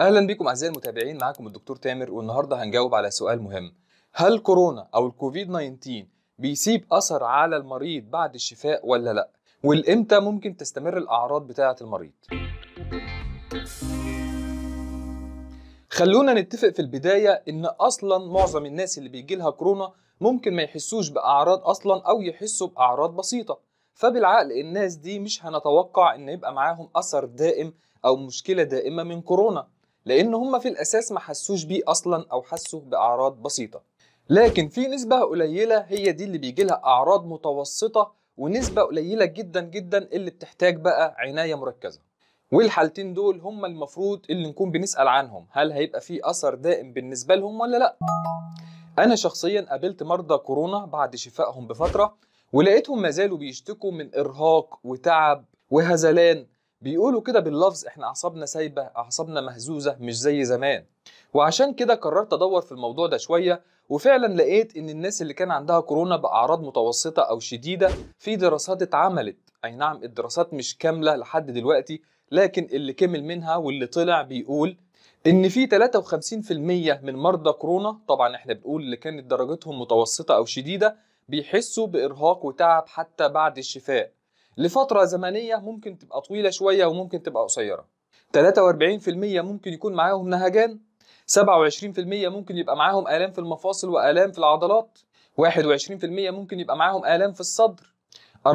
اهلا بكم اعزائي المتابعين معاكم الدكتور تامر والنهارده هنجاوب على سؤال مهم هل كورونا او الكوفيد 19 بيسيب اثر على المريض بعد الشفاء ولا لا والامتى ممكن تستمر الاعراض بتاعه المريض خلونا نتفق في البدايه ان اصلا معظم الناس اللي بيجي لها كورونا ممكن ما يحسوش باعراض اصلا او يحسوا باعراض بسيطه فبالعقل الناس دي مش هنتوقع ان يبقى معاهم اثر دائم او مشكله دائمه من كورونا لان هم في الاساس ما حسوش بيه اصلا او حسوا باعراض بسيطه لكن في نسبه قليله هي دي اللي بيجي لها اعراض متوسطه ونسبه قليله جدا جدا اللي بتحتاج بقى عنايه مركزه والحالتين دول هم المفروض اللي نكون بنسال عنهم هل هيبقى في اثر دائم بالنسبه لهم ولا لا انا شخصيا قابلت مرضى كورونا بعد شفائهم بفتره ولقيتهم ما زالوا بيشتكوا من ارهاق وتعب وهزلان بيقولوا كده باللفظ احنا اعصابنا سايبه اعصابنا مهزوزه مش زي زمان وعشان كده قررت ادور في الموضوع ده شويه وفعلا لقيت ان الناس اللي كان عندها كورونا باعراض متوسطه او شديده في دراسات اتعملت اي نعم الدراسات مش كامله لحد دلوقتي لكن اللي كمل منها واللي طلع بيقول ان في 53% من مرضى كورونا طبعا احنا بنقول اللي كانت درجتهم متوسطه او شديده بيحسوا بارهاق وتعب حتى بعد الشفاء لفتره زمنيه ممكن تبقى طويله شويه وممكن تبقى قصيره 43% ممكن يكون معاهم نهجان 27% ممكن يبقى معاهم آلام في المفاصل وآلام في العضلات 21% ممكن يبقى معاهم آلام في الصدر 44%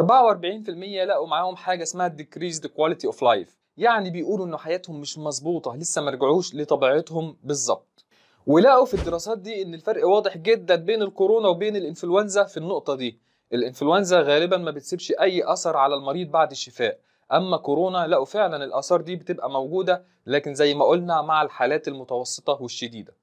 لقوا معاهم حاجة اسمها decreased quality of life يعني بيقولوا إن حياتهم مش مظبوطة لسه ما رجعوش لطبيعتهم بالظبط ولقوا في الدراسات دي إن الفرق واضح جدا بين الكورونا وبين الإنفلونزا في النقطة دي الانفلونزا غالبا ما بتسيبش اي اثر على المريض بعد الشفاء اما كورونا لقوا فعلا الاثار دي بتبقى موجوده لكن زي ما قلنا مع الحالات المتوسطه والشديده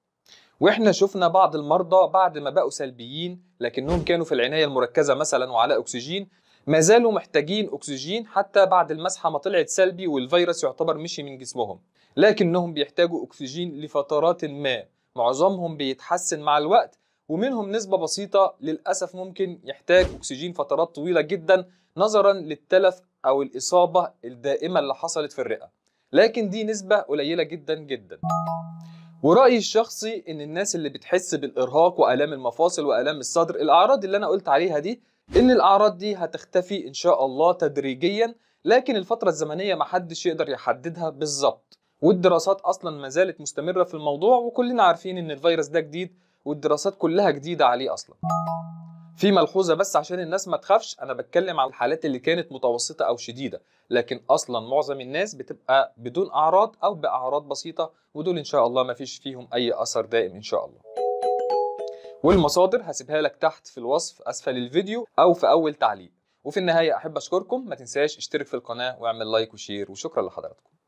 واحنا شفنا بعض المرضى بعد ما بقوا سلبيين لكنهم كانوا في العنايه المركزه مثلا وعلى اكسجين ما زالوا محتاجين اكسجين حتى بعد المسحه ما طلعت سلبي والفيروس يعتبر مشي من جسمهم لكنهم بيحتاجوا اكسجين لفترات ما معظمهم بيتحسن مع الوقت ومنهم نسبة بسيطة للأسف ممكن يحتاج أكسجين فترات طويلة جدا نظرا للتلف أو الإصابة الدائمة اللي حصلت في الرئة لكن دي نسبة قليلة جدا جدا ورأيي الشخصي إن الناس اللي بتحس بالإرهاق وآلام المفاصل وآلام الصدر الأعراض اللي أنا قلت عليها دي إن الأعراض دي هتختفي إن شاء الله تدريجيا لكن الفترة الزمنية محدش يقدر يحددها بالظبط والدراسات أصلا ما زالت مستمرة في الموضوع وكلنا عارفين إن الفيروس ده جديد والدراسات كلها جديده عليه اصلا في ملحوظه بس عشان الناس ما تخافش انا بتكلم عن الحالات اللي كانت متوسطه او شديده لكن اصلا معظم الناس بتبقى بدون اعراض او باعراض بسيطه ودول ان شاء الله ما فيش فيهم اي اثر دائم ان شاء الله والمصادر هسيبها لك تحت في الوصف اسفل الفيديو او في اول تعليق وفي النهايه احب اشكركم ما تنساش اشترك في القناه واعمل لايك وشير وشكرا لحضراتكم